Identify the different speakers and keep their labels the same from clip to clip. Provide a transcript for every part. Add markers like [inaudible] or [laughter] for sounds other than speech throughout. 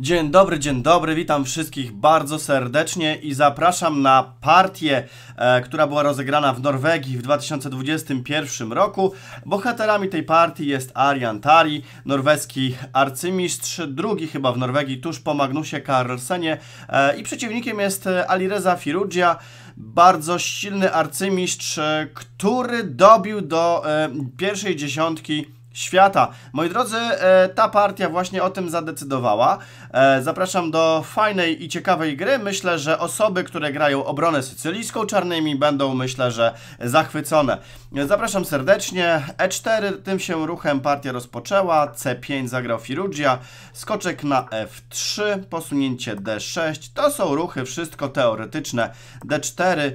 Speaker 1: Dzień dobry, dzień dobry, witam wszystkich bardzo serdecznie i zapraszam na partię, e, która była rozegrana w Norwegii w 2021 roku. Bohaterami tej partii jest Arian Tari, norweski arcymistrz, drugi chyba w Norwegii, tuż po Magnusie Carlsenie e, i przeciwnikiem jest e, Alireza Firugia, bardzo silny arcymistrz, e, który dobił do e, pierwszej dziesiątki świata. Moi drodzy, e, ta partia właśnie o tym zadecydowała. E, zapraszam do fajnej i ciekawej gry. Myślę, że osoby, które grają obronę sycylijską czarnymi będą, myślę, że zachwycone. Zapraszam serdecznie. E4, tym się ruchem partia rozpoczęła. C5 zagrał Firugia. Skoczek na F3, posunięcie D6. To są ruchy wszystko teoretyczne. D4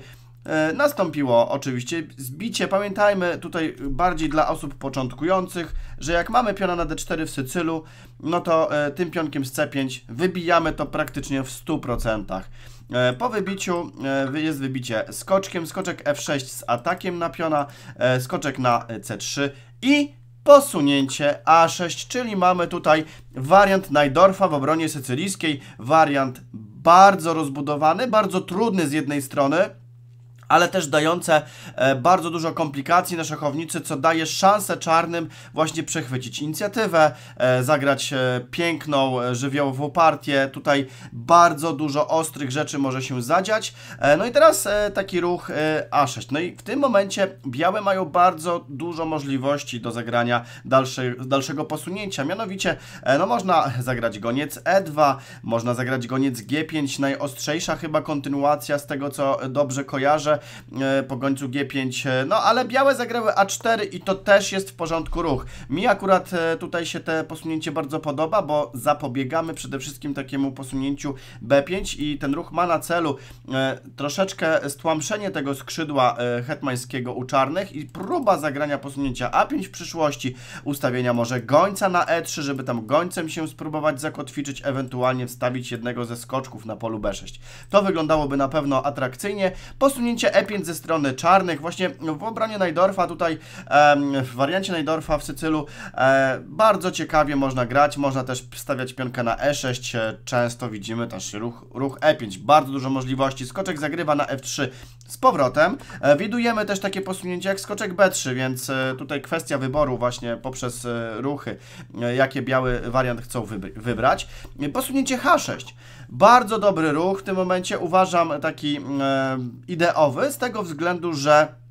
Speaker 1: E, nastąpiło oczywiście zbicie. Pamiętajmy tutaj bardziej dla osób początkujących, że jak mamy piona na d4 w Sycylu, no to e, tym pionkiem z c5 wybijamy to praktycznie w 100%. E, po wybiciu jest wybicie skoczkiem, skoczek f6 z atakiem na piona, skoczek na c3 i posunięcie a6, czyli mamy tutaj wariant Najdorfa w obronie sycylijskiej, wariant bardzo rozbudowany, bardzo trudny z jednej strony, ale też dające e, bardzo dużo komplikacji na szachownicy, co daje szansę czarnym właśnie przechwycić inicjatywę, e, zagrać e, piękną, żywiołową partię. Tutaj bardzo dużo ostrych rzeczy może się zadziać. No i teraz taki ruch A6. No i w tym momencie białe mają bardzo dużo możliwości do zagrania dalszego posunięcia. Mianowicie, no można zagrać goniec E2, można zagrać goniec G5, najostrzejsza chyba kontynuacja z tego, co dobrze kojarzę E, po końcu G5, e, no ale białe zagrały A4 i to też jest w porządku ruch. Mi akurat e, tutaj się te posunięcie bardzo podoba, bo zapobiegamy przede wszystkim takiemu posunięciu B5 i ten ruch ma na celu troszeczkę stłamszenie tego skrzydła hetmańskiego u czarnych i próba zagrania posunięcia A5 w przyszłości, ustawienia może gońca na E3, żeby tam gońcem się spróbować zakotwiczyć, ewentualnie wstawić jednego ze skoczków na polu B6. To wyglądałoby na pewno atrakcyjnie. Posunięcie E5 e ze strony czarnych. Właśnie w obronie Najdorfa tutaj, w wariancie Najdorfa w Sycylu e, bardzo ciekawie można grać. Można też stawiać pionkę na E6. E, często widzimy też ruch, ruch E5. Bardzo dużo możliwości. Skoczek zagrywa na F3 z powrotem. E, widujemy też takie posunięcie jak skoczek B3, więc e, tutaj kwestia wyboru właśnie poprzez e, ruchy, jakie biały wariant chcą wybrać. Posunięcie H6. Bardzo dobry ruch, w tym momencie uważam taki ideowy z tego względu, że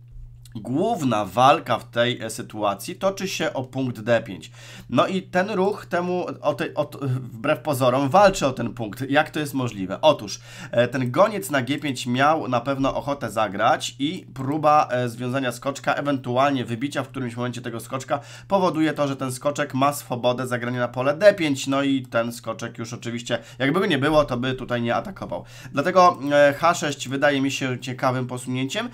Speaker 1: główna walka w tej e, sytuacji toczy się o punkt D5. No i ten ruch temu, o tej, o, wbrew pozorom, walczy o ten punkt. Jak to jest możliwe? Otóż e, ten goniec na G5 miał na pewno ochotę zagrać i próba e, związania skoczka, ewentualnie wybicia w którymś momencie tego skoczka powoduje to, że ten skoczek ma swobodę zagrania na pole D5, no i ten skoczek już oczywiście, jakby go nie było, to by tutaj nie atakował. Dlatego H6 wydaje mi się ciekawym posunięciem.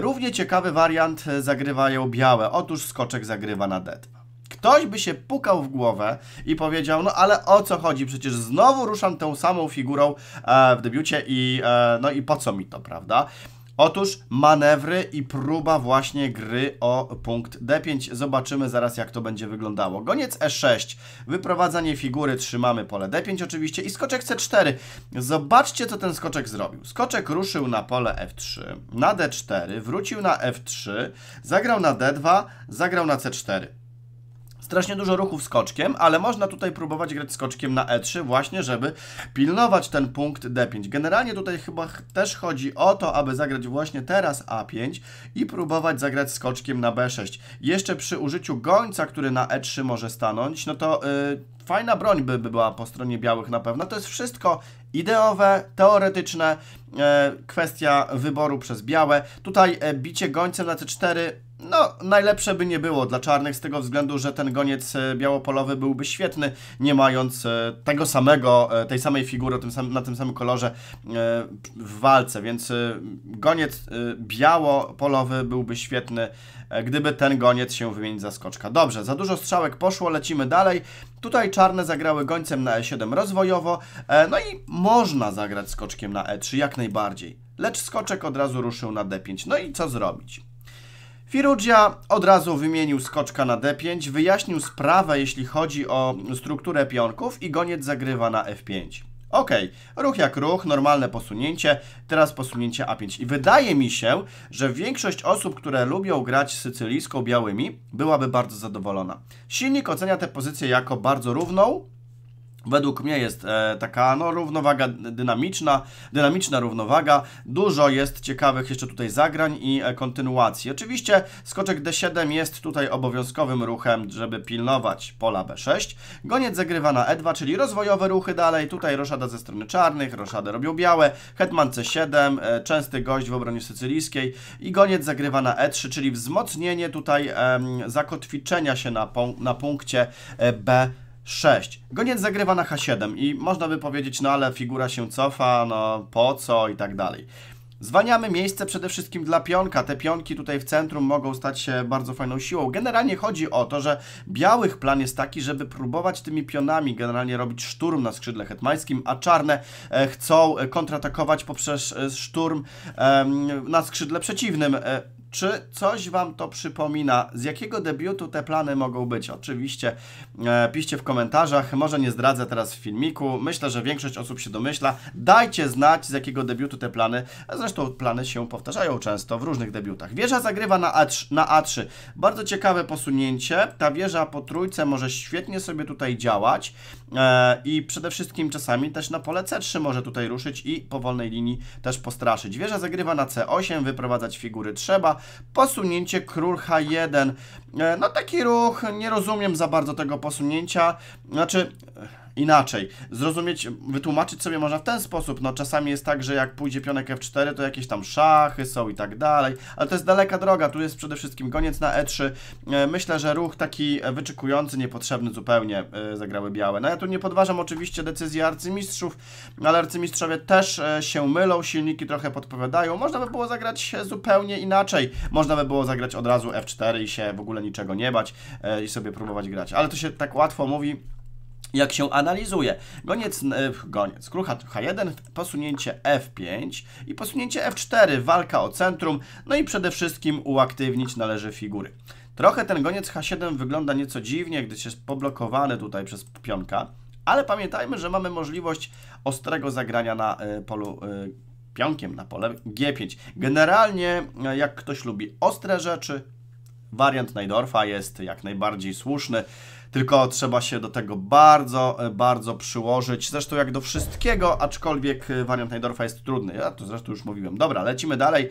Speaker 1: Równie ciekawy wariant wariant e, zagrywają białe. Otóż skoczek zagrywa na dead. Ktoś by się pukał w głowę i powiedział, no ale o co chodzi, przecież znowu ruszam tą samą figurą e, w debiucie i e, no i po co mi to, prawda? Otóż manewry i próba właśnie gry o punkt D5. Zobaczymy zaraz jak to będzie wyglądało. Goniec E6, wyprowadzanie figury, trzymamy pole D5 oczywiście i skoczek C4. Zobaczcie co ten skoczek zrobił. Skoczek ruszył na pole F3, na D4, wrócił na F3, zagrał na D2, zagrał na C4 strasznie dużo ruchów skoczkiem, ale można tutaj próbować grać skoczkiem na E3 właśnie, żeby pilnować ten punkt D5. Generalnie tutaj chyba też chodzi o to, aby zagrać właśnie teraz A5 i próbować zagrać skoczkiem na B6. Jeszcze przy użyciu gońca, który na E3 może stanąć, no to... Yy, fajna broń by, by była po stronie białych na pewno. To jest wszystko ideowe, teoretyczne, e, kwestia wyboru przez białe. Tutaj e, bicie gońcem na C4 no, najlepsze by nie było dla czarnych z tego względu, że ten goniec e, białopolowy byłby świetny, nie mając e, tego samego, e, tej samej figury na tym samym kolorze w walce, więc goniec białopolowy byłby świetny, gdyby ten goniec się wymienić za skoczka. Dobrze, za dużo strzałek poszło, lecimy dalej. Tutaj czarne zagrały gońcem na E7 rozwojowo, no i można zagrać skoczkiem na E3 jak najbardziej. Lecz skoczek od razu ruszył na D5, no i co zrobić? Firugia od razu wymienił skoczka na d5, wyjaśnił sprawę jeśli chodzi o strukturę pionków i goniec zagrywa na f5. Ok, ruch jak ruch, normalne posunięcie, teraz posunięcie A5. I wydaje mi się, że większość osób, które lubią grać sycylijską białymi, byłaby bardzo zadowolona. Silnik ocenia tę pozycję jako bardzo równą, według mnie jest e, taka no, równowaga dynamiczna, dynamiczna równowaga. Dużo jest ciekawych jeszcze tutaj zagrań i e, kontynuacji. Oczywiście skoczek D7 jest tutaj obowiązkowym ruchem, żeby pilnować pola B6. Goniec zagrywa na E2, czyli rozwojowe ruchy dalej. Tutaj roszada ze strony czarnych, roszadę robią białe. Hetman C7, e, częsty gość w obronie sycylijskiej i goniec zagrywa na E3, czyli wzmocnienie tutaj zakotwiczenia się na, na punkcie B6. 6. Goniec zagrywa na H7 i można by powiedzieć, no ale figura się cofa, no po co i tak dalej. Zwaniamy miejsce przede wszystkim dla pionka. Te pionki tutaj w centrum mogą stać się bardzo fajną siłą. Generalnie chodzi o to, że białych plan jest taki, żeby próbować tymi pionami generalnie robić szturm na skrzydle hetmańskim, a czarne e, chcą e, kontratakować poprzez e, szturm na skrzydle przeciwnym. Czy coś Wam to przypomina? Z jakiego debiutu te plany mogą być? Oczywiście e, piszcie w komentarzach, może nie zdradzę teraz w filmiku, myślę, że większość osób się domyśla. Dajcie znać, z jakiego debiutu te plany, zresztą plany się powtarzają często w różnych debiutach. Wieża zagrywa na, A3, na A3. Bardzo ciekawe posunięcie, ta wieża po trójce może świetnie sobie tutaj działać e, i przede wszystkim czasami też na pole C3 może tutaj ruszyć i po wolnej linii też postraszyć. Wieża zagrywa na C8, wyprowadzać figury trzeba, posunięcie król H1. E, no taki ruch, nie rozumiem za bardzo tego posunięcia. Znaczy inaczej. Zrozumieć, wytłumaczyć sobie można w ten sposób. No czasami jest tak, że jak pójdzie pionek F4, to jakieś tam szachy są i tak dalej, ale to jest daleka droga. Tu jest przede wszystkim goniec na E3. E, myślę, że ruch taki e, wyczekujący, niepotrzebny zupełnie e, zagrały białe. No ja tu nie podważam oczywiście decyzji arcymistrzów, ale arcymistrzowie też się mylą, silniki trochę podpowiadają. Można by było zagrać zupełnie inaczej. Można by było zagrać od razu F4 i się w ogóle niczego nie bać i sobie próbować grać. Ale to się tak łatwo mówi, jak się analizuje. Goniec, e, goniec, krucha H1, posunięcie F5 i posunięcie F4, walka o centrum, no i przede wszystkim uaktywnić należy figury. Trochę ten goniec H7 wygląda nieco dziwnie, gdyż jest poblokowany tutaj przez pionka, ale pamiętajmy, że mamy możliwość ostrego zagrania na e, polu e, pionkiem, na pole G5. Generalnie, jak ktoś lubi ostre rzeczy, wariant Najdorfa jest jak najbardziej słuszny tylko trzeba się do tego bardzo, e, bardzo przyłożyć. Zresztą jak do wszystkiego, aczkolwiek e, wariant Najdorfa jest trudny. Ja to zresztą już mówiłem. Dobra, lecimy dalej.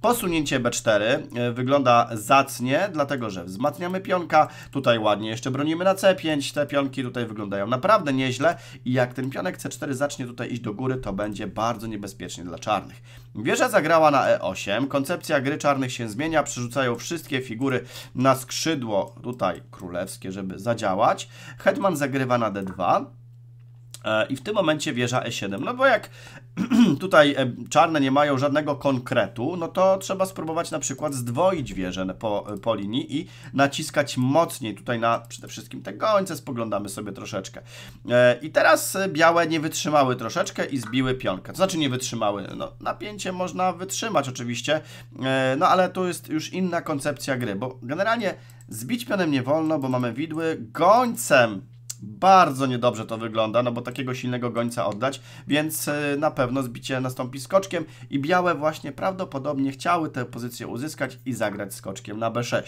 Speaker 1: Posunięcie B4 e, wygląda zacnie, dlatego że wzmacniamy pionka, tutaj ładnie jeszcze bronimy na C5, te pionki tutaj wyglądają naprawdę nieźle i jak ten pionek C4 zacznie tutaj iść do góry, to będzie bardzo niebezpiecznie dla czarnych. Wieża zagrała na E8, koncepcja gry czarnych się zmienia, przerzucają wszystkie figury na skrzydło tutaj królewskie, żeby zadziałać działać. Hetman zagrywa na d2. E, I w tym momencie wieża E7. No bo jak [clears throat] tutaj e, czarne nie mają żadnego konkretu, no to trzeba spróbować na przykład zdwoić wieżę po, e, po linii i naciskać mocniej tutaj na przede wszystkim te gońce, spoglądamy sobie troszeczkę. I teraz białe nie wytrzymały troszeczkę i zbiły pionkę. To znaczy nie wytrzymały, no napięcie można wytrzymać oczywiście, no ale tu jest już inna koncepcja gry, bo generalnie Zbić pionem nie wolno, bo mamy widły gońcem. Bardzo niedobrze to wygląda, no bo takiego silnego gońca oddać, więc e, na pewno zbicie nastąpi skoczkiem i białe właśnie prawdopodobnie chciały tę pozycję uzyskać i zagrać skoczkiem na B6.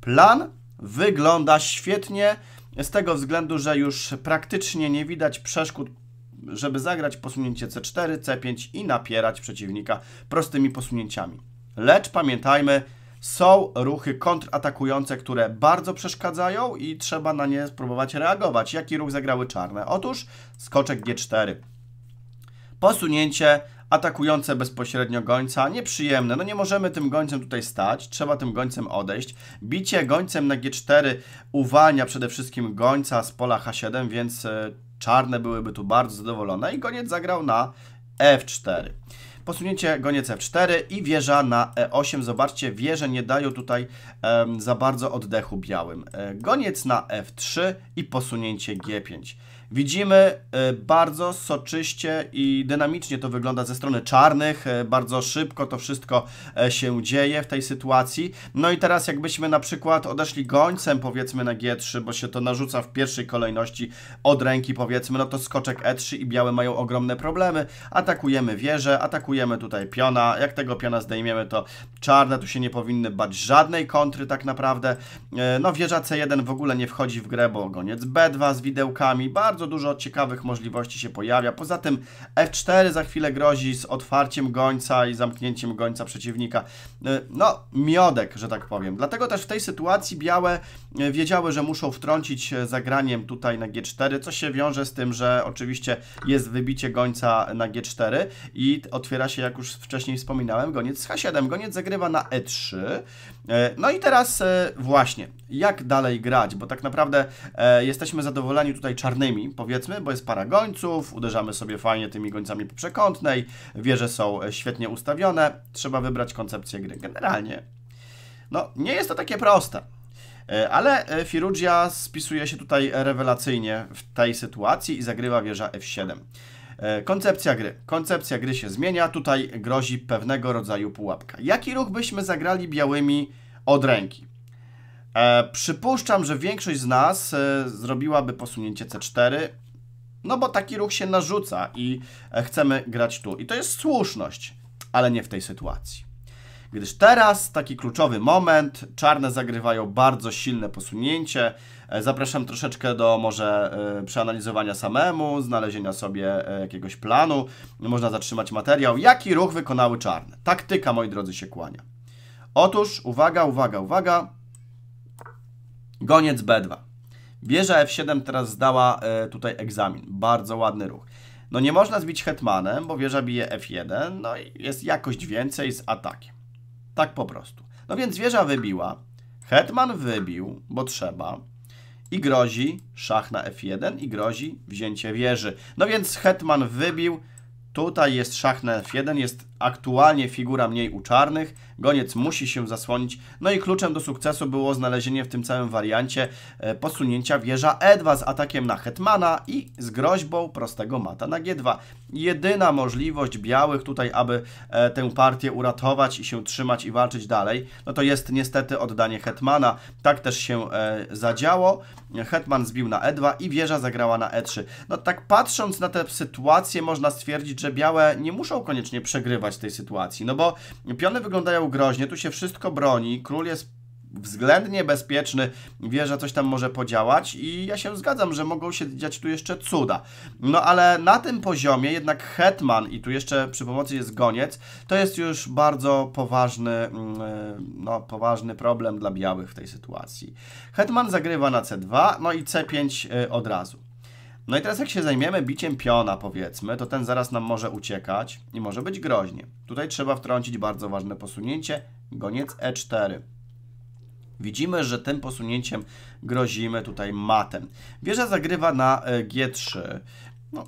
Speaker 1: Plan wygląda świetnie, z tego względu, że już praktycznie nie widać przeszkód żeby zagrać posunięcie C4, C5 i napierać przeciwnika prostymi posunięciami. Lecz pamiętajmy, są ruchy kontratakujące, które bardzo przeszkadzają i trzeba na nie spróbować reagować. Jaki ruch zagrały czarne? Otóż skoczek G4. Posunięcie atakujące bezpośrednio gońca, nieprzyjemne. No nie możemy tym gońcem tutaj stać, trzeba tym gońcem odejść. Bicie gońcem na G4 uwalnia przede wszystkim gońca z pola H7, więc e, czarne byłyby tu bardzo zadowolone i goniec zagrał na F4. Posunięcie goniec F4 i wieża na E8. Zobaczcie, wieże nie dają tutaj um, za bardzo oddechu białym. E, goniec na F3 i posunięcie G5. Widzimy e, bardzo soczyście i dynamicznie to wygląda ze strony czarnych, e, bardzo szybko to wszystko e, się dzieje w tej sytuacji. No i teraz jakbyśmy na przykład odeszli gońcem powiedzmy na G3, bo się to narzuca w pierwszej kolejności od ręki powiedzmy, no to skoczek E3 i białe mają ogromne problemy. Atakujemy wieżę, atakujemy tutaj piona, jak tego piona zdejmiemy to czarne tu się nie powinny bać żadnej kontry tak naprawdę. No wieża C1 w ogóle nie wchodzi w grę, bo goniec B2 z widełkami, bardzo bardzo dużo ciekawych możliwości się pojawia. Poza tym F4 za chwilę grozi z otwarciem gońca i zamknięciem gońca przeciwnika. E, no, miodek, że tak powiem. Dlatego też w tej sytuacji białe e, wiedziały, że muszą wtrącić e, zagraniem tutaj na G4, co się wiąże z tym, że oczywiście jest wybicie gońca na G4 i otwiera się, jak już wcześniej wspominałem, goniec z H7. Goniec zagrywa na E3, E, no i teraz e, właśnie, jak dalej grać, bo tak naprawdę e, jesteśmy zadowoleni tutaj czarnymi, powiedzmy, bo jest para gońców, uderzamy sobie fajnie tymi gońcami po przekątnej, wieże są świetnie ustawione, trzeba wybrać koncepcję gry. Generalnie, no nie jest to takie proste. Ale Firugia spisuje się tutaj rewelacyjnie w tej sytuacji i zagrywa wieża F7. E, koncepcja gry. Koncepcja gry się zmienia, tutaj grozi pewnego rodzaju pułapka. Jaki ruch byśmy zagrali białymi od ręki? E, przypuszczam, że większość z nas e, zrobiłaby posunięcie C4, no bo taki ruch się narzuca i e, chcemy grać tu. I to jest słuszność, ale nie w tej sytuacji gdyż teraz taki kluczowy moment, czarne zagrywają bardzo silne posunięcie. E, zapraszam troszeczkę do może e, przeanalizowania samemu, znalezienia sobie e, jakiegoś planu. Można zatrzymać materiał. Jaki ruch wykonały czarne? Taktyka, moi drodzy, się kłania. Otóż, uwaga, uwaga, uwaga. Goniec B2. Wieża F7 teraz zdała tutaj egzamin. Bardzo ładny ruch. No nie można zbić hetmanem, bo wieża bije F1, no i jest jakość więcej z atakiem. Tak po prostu. No więc wieża wybiła, hetman wybił, bo trzeba, i grozi szach na f1 i grozi wzięcie wieży. No więc hetman wybił, tutaj jest szach na f1, jest aktualnie figura mniej u czarnych, goniec musi się zasłonić, no i kluczem do sukcesu było znalezienie w tym całym wariancie e, posunięcia wieża E2 z atakiem na Hetmana i z groźbą prostego mata na G2. Jedyna możliwość białych tutaj, aby e, tę partię uratować i się trzymać i walczyć dalej, no to jest niestety oddanie Hetmana. Tak też się e, zadziało. Hetman zbił na E2 i wieża zagrała na E3. No tak patrząc na tę sytuację można stwierdzić, że białe nie muszą koniecznie przegrywać z tej sytuacji. No bo piony wyglądają groźnie, tu się wszystko broni, król jest względnie bezpieczny, wie, że coś tam może podziałać i ja się zgadzam, że mogą się dziać tu jeszcze cuda. No ale na tym poziomie jednak Hetman i tu jeszcze przy pomocy jest Goniec, to jest już bardzo poważny, mm, e, no, poważny problem dla białych w tej sytuacji. Hetman zagrywa na C2, no i C5 e, od razu. No i teraz jak się zajmiemy biciem piona, powiedzmy, to ten zaraz nam może uciekać i może być groźnie. Tutaj trzeba wtrącić bardzo ważne posunięcie, goniec e4. Widzimy, że tym posunięciem grozimy tutaj matem. Wieża zagrywa na e, g3. No,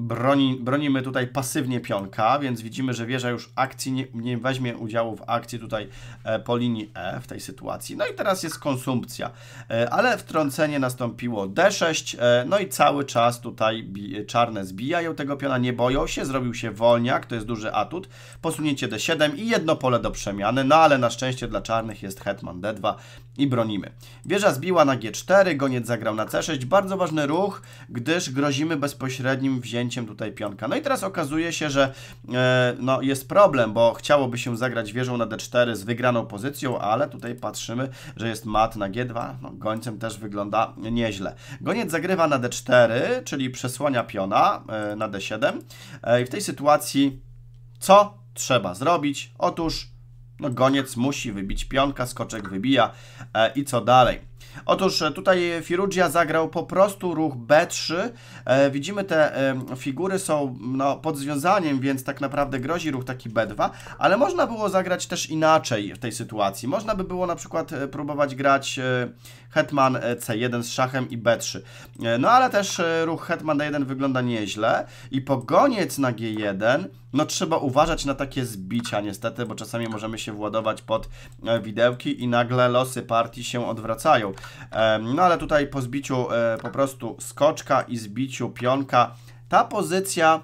Speaker 1: broni, bronimy tutaj pasywnie pionka, więc widzimy, że wieża już akcji nie, nie weźmie udziału w akcji tutaj e, po linii E w tej sytuacji. No i teraz jest konsumpcja, e, ale wtrącenie nastąpiło D6, e, no i cały czas tutaj bi, czarne zbijają tego piona, nie boją się, zrobił się wolniak, to jest duży atut. Posunięcie D7 i jedno pole do przemiany, no ale na szczęście dla czarnych jest hetman D2 i bronimy. Wieża zbiła na G4, goniec zagrał na C6, bardzo ważny ruch, gdyż grozimy bezpośrednim wzięciem wysunięciem tutaj pionka. No i teraz okazuje się, że e, no, jest problem, bo chciałoby się zagrać wieżą na d4 z wygraną pozycją, ale tutaj patrzymy, że jest mat na g2. No, gońcem też wygląda nieźle. Goniec zagrywa na d4, czyli przesłania piona e, na d7 e, i w tej sytuacji co trzeba zrobić? Otóż no, goniec musi wybić pionka, skoczek wybija i co dalej? Otóż e, tutaj Firugia zagrał po prostu ruch B3. E, widzimy te e, figury są no, pod związaniem, więc tak naprawdę grozi ruch taki B2, ale można było zagrać też inaczej w tej sytuacji. Można by było na przykład e, próbować grać e, hetman e, C1 z szachem i B3. No ale też ruch hetman D1 wygląda nieźle i pogoniec na G1 no trzeba uważać na takie zbicia niestety, bo czasami możemy się władować pod e, widełki i nagle losy partii się odwracają. No ale tutaj po zbiciu e, po prostu skoczka i zbiciu pionka ta pozycja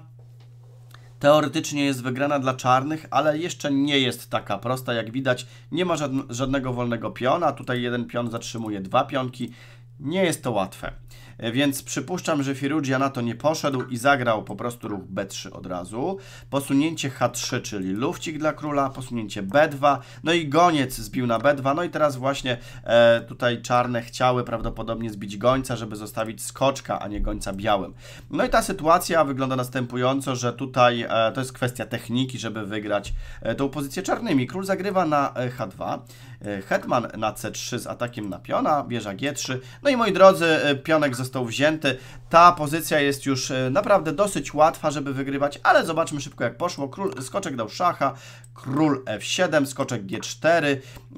Speaker 1: teoretycznie jest wygrana dla czarnych, ale jeszcze nie jest taka prosta. Jak widać, nie ma żadnego wolnego piona. Tutaj jeden pion zatrzymuje dwa pionki. Nie jest to łatwe. E, więc przypuszczam, że Firugia na to nie poszedł i zagrał po prostu ruch B3 od razu. Posunięcie H3, czyli lufcik dla króla, posunięcie B2, no i goniec zbił na B2, no i teraz właśnie e, tutaj czarne chciały prawdopodobnie zbić gońca, żeby zostawić skoczka, a nie gońca białym. No i ta sytuacja wygląda następująco, że tutaj e, to jest kwestia techniki, żeby wygrać e, tą pozycję czarnymi. Król zagrywa na e, H2, e, Hetman na C3 z atakiem na piona, wieża G3, no i moi drodzy, pionek został został wzięty. Ta pozycja jest już e, naprawdę dosyć łatwa, żeby wygrywać, ale zobaczmy szybko jak poszło. Król, skoczek dał szacha, król f7, skoczek g4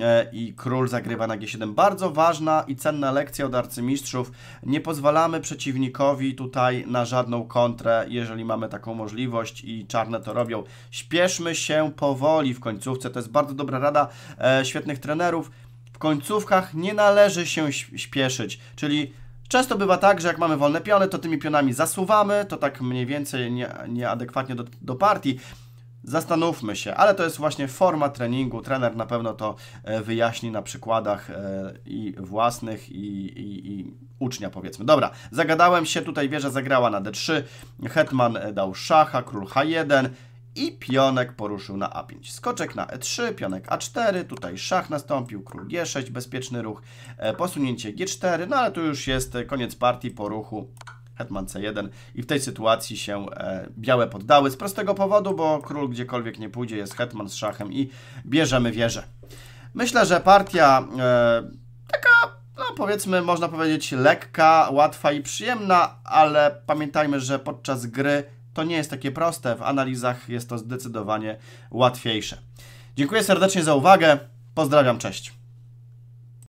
Speaker 1: e, i król zagrywa na g7. Bardzo ważna i cenna lekcja od arcymistrzów. Nie pozwalamy przeciwnikowi tutaj na żadną kontrę, jeżeli mamy taką możliwość i czarne to robią. Śpieszmy się powoli w końcówce. To jest bardzo dobra rada e, świetnych trenerów. W końcówkach nie należy się śpieszyć, czyli Często bywa tak, że jak mamy wolne piony, to tymi pionami zasuwamy, to tak mniej więcej nie, nieadekwatnie do, do partii. Zastanówmy się, ale to jest właśnie forma treningu. Trener na pewno to e, wyjaśni na przykładach e, i własnych, i, i, i ucznia, powiedzmy. Dobra, zagadałem się, tutaj wieża zagrała na d3, hetman e, dał szacha, król h1, i pionek poruszył na A5. Skoczek na E3, pionek A4, tutaj szach nastąpił, król G6, bezpieczny ruch, e, posunięcie G4, no ale tu już jest koniec partii po ruchu hetman C1 i w tej sytuacji się e, białe poddały z prostego powodu, bo król gdziekolwiek nie pójdzie jest hetman z szachem i bierzemy wieżę. Myślę, że partia e, taka no powiedzmy, można powiedzieć lekka, łatwa i przyjemna, ale pamiętajmy, że podczas gry to nie jest takie proste, w analizach jest to zdecydowanie łatwiejsze. Dziękuję serdecznie za uwagę, pozdrawiam, cześć.